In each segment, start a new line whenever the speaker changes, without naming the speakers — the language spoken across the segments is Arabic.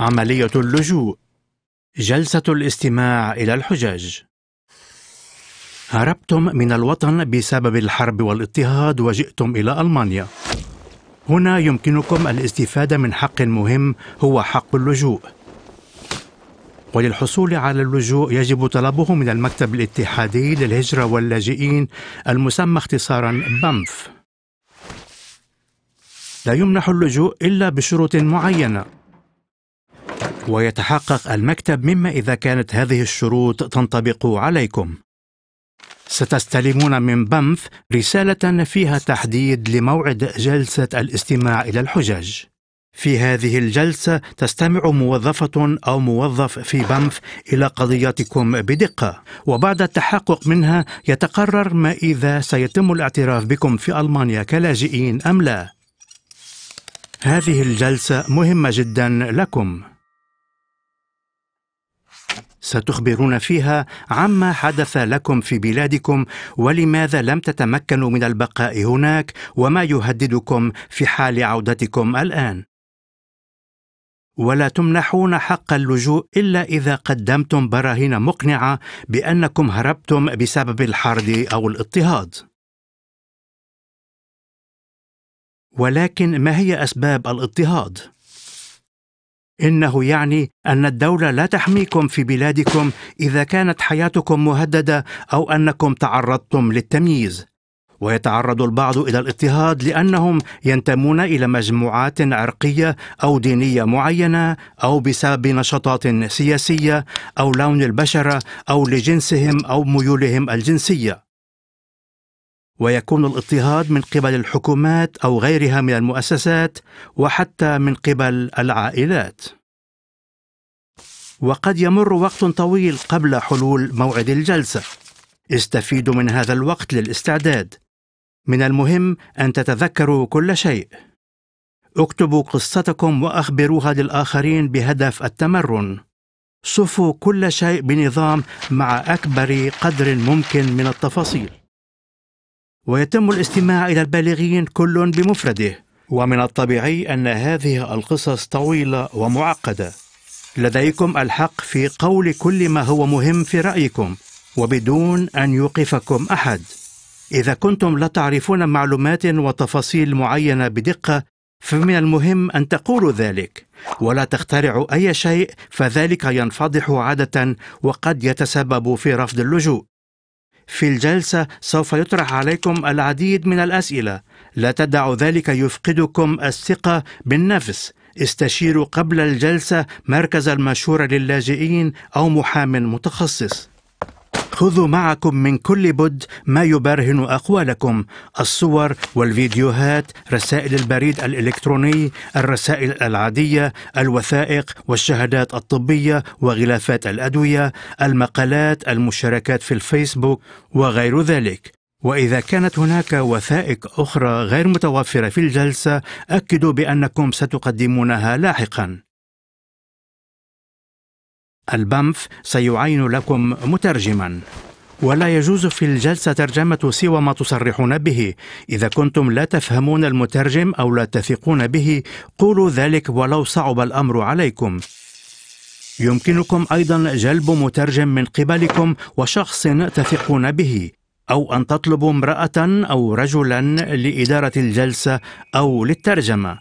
عملية اللجوء جلسة الاستماع إلى الحجاج هربتم من الوطن بسبب الحرب والاضطهاد وجئتم إلى ألمانيا هنا يمكنكم الاستفادة من حق مهم هو حق اللجوء وللحصول على اللجوء يجب طلبه من المكتب الاتحادي للهجرة واللاجئين المسمى اختصارا بامف لا يمنح اللجوء إلا بشروط معينة ويتحقق المكتب مما إذا كانت هذه الشروط تنطبق عليكم ستستلمون من بنف رسالة فيها تحديد لموعد جلسة الاستماع إلى الحجج في هذه الجلسة تستمع موظفة أو موظف في بنف إلى قضيتكم بدقة وبعد التحقق منها يتقرر ما إذا سيتم الاعتراف بكم في ألمانيا كلاجئين أم لا هذه الجلسة مهمة جدا لكم ستخبرون فيها عما حدث لكم في بلادكم ولماذا لم تتمكنوا من البقاء هناك وما يهددكم في حال عودتكم الان ولا تمنحون حق اللجوء الا اذا قدمتم براهين مقنعه بانكم هربتم بسبب الحرب او الاضطهاد ولكن ما هي اسباب الاضطهاد انه يعني ان الدوله لا تحميكم في بلادكم اذا كانت حياتكم مهدده او انكم تعرضتم للتمييز ويتعرض البعض الى الاضطهاد لانهم ينتمون الى مجموعات عرقيه او دينيه معينه او بسبب نشاطات سياسيه او لون البشره او لجنسهم او ميولهم الجنسيه ويكون الاضطهاد من قبل الحكومات او غيرها من المؤسسات وحتى من قبل العائلات وقد يمر وقت طويل قبل حلول موعد الجلسه استفيدوا من هذا الوقت للاستعداد من المهم ان تتذكروا كل شيء اكتبوا قصتكم واخبروها للاخرين بهدف التمرن صفوا كل شيء بنظام مع اكبر قدر ممكن من التفاصيل ويتم الاستماع إلى البالغين كل بمفرده ومن الطبيعي أن هذه القصص طويلة ومعقدة لديكم الحق في قول كل ما هو مهم في رأيكم وبدون أن يوقفكم أحد إذا كنتم لا تعرفون معلومات وتفاصيل معينة بدقة فمن المهم أن تقولوا ذلك ولا تخترعوا أي شيء فذلك ينفضح عادة وقد يتسبب في رفض اللجوء في الجلسة سوف يطرح عليكم العديد من الأسئلة لا تدع ذلك يفقدكم الثقة بالنفس استشيروا قبل الجلسة مركز المشورة للاجئين أو محام متخصص خذوا معكم من كل بد ما يبرهن أقوالكم الصور والفيديوهات رسائل البريد الإلكتروني الرسائل العادية الوثائق والشهادات الطبية وغلافات الأدوية المقالات المشاركات في الفيسبوك وغير ذلك وإذا كانت هناك وثائق أخرى غير متوفرة في الجلسة أكدوا بأنكم ستقدمونها لاحقاً البنف سيعين لكم مترجما ولا يجوز في الجلسة ترجمة سوى ما تصرحون به إذا كنتم لا تفهمون المترجم أو لا تثقون به قولوا ذلك ولو صعب الأمر عليكم يمكنكم أيضا جلب مترجم من قبلكم وشخص تثقون به أو أن تطلبوا امرأة أو رجلا لإدارة الجلسة أو للترجمة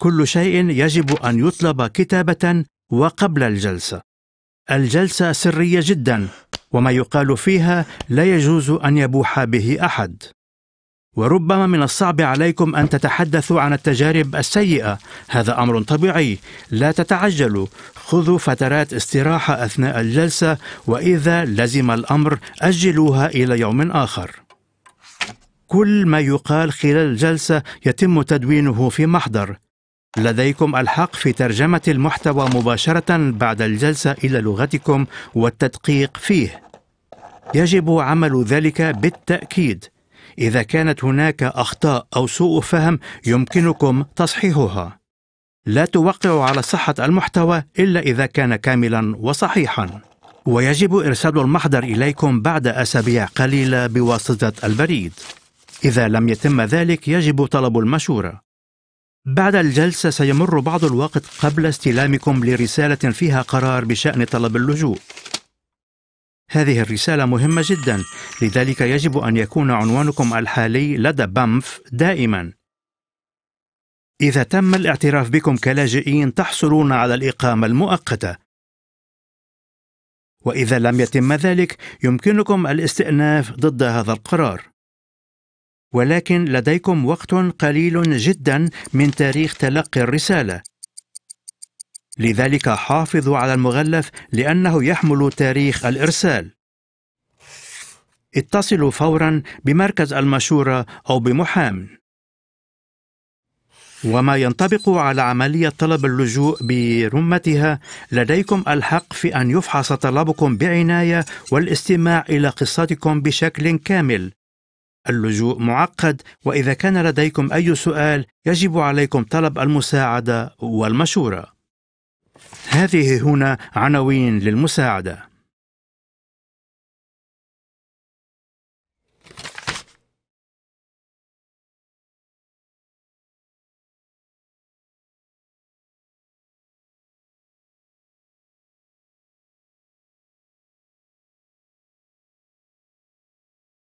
كل شيء يجب أن يطلب كتابة وقبل الجلسة. الجلسة سرية جدا وما يقال فيها لا يجوز أن يبوح به أحد. وربما من الصعب عليكم أن تتحدثوا عن التجارب السيئة، هذا أمر طبيعي، لا تتعجلوا، خذوا فترات استراحة أثناء الجلسة وإذا لزم الأمر أجلوها إلى يوم آخر. كل ما يقال خلال الجلسة يتم تدوينه في محضر لديكم الحق في ترجمة المحتوى مباشرة بعد الجلسة إلى لغتكم والتدقيق فيه. يجب عمل ذلك بالتأكيد. إذا كانت هناك أخطاء أو سوء فهم يمكنكم تصحيحها. لا توقعوا على صحة المحتوى إلا إذا كان كاملا وصحيحا. ويجب إرسال المحضر إليكم بعد أسابيع قليلة بواسطة البريد. إذا لم يتم ذلك يجب طلب المشورة. بعد الجلسة سيمر بعض الوقت قبل استلامكم لرسالة فيها قرار بشأن طلب اللجوء. هذه الرسالة مهمة جدا، لذلك يجب أن يكون عنوانكم الحالي لدى بامف دائما. إذا تم الاعتراف بكم كلاجئين تحصلون على الإقامة المؤقتة. وإذا لم يتم ذلك يمكنكم الاستئناف ضد هذا القرار. ولكن لديكم وقت قليل جدا من تاريخ تلقي الرسالة لذلك حافظوا على المغلف لأنه يحمل تاريخ الإرسال اتصلوا فورا بمركز المشورة أو بمحام وما ينطبق على عملية طلب اللجوء برمتها لديكم الحق في أن يفحص طلبكم بعناية والاستماع إلى قصتكم بشكل كامل اللجوء معقد واذا كان لديكم اي سؤال يجب عليكم طلب المساعده والمشوره هذه هنا عناوين للمساعده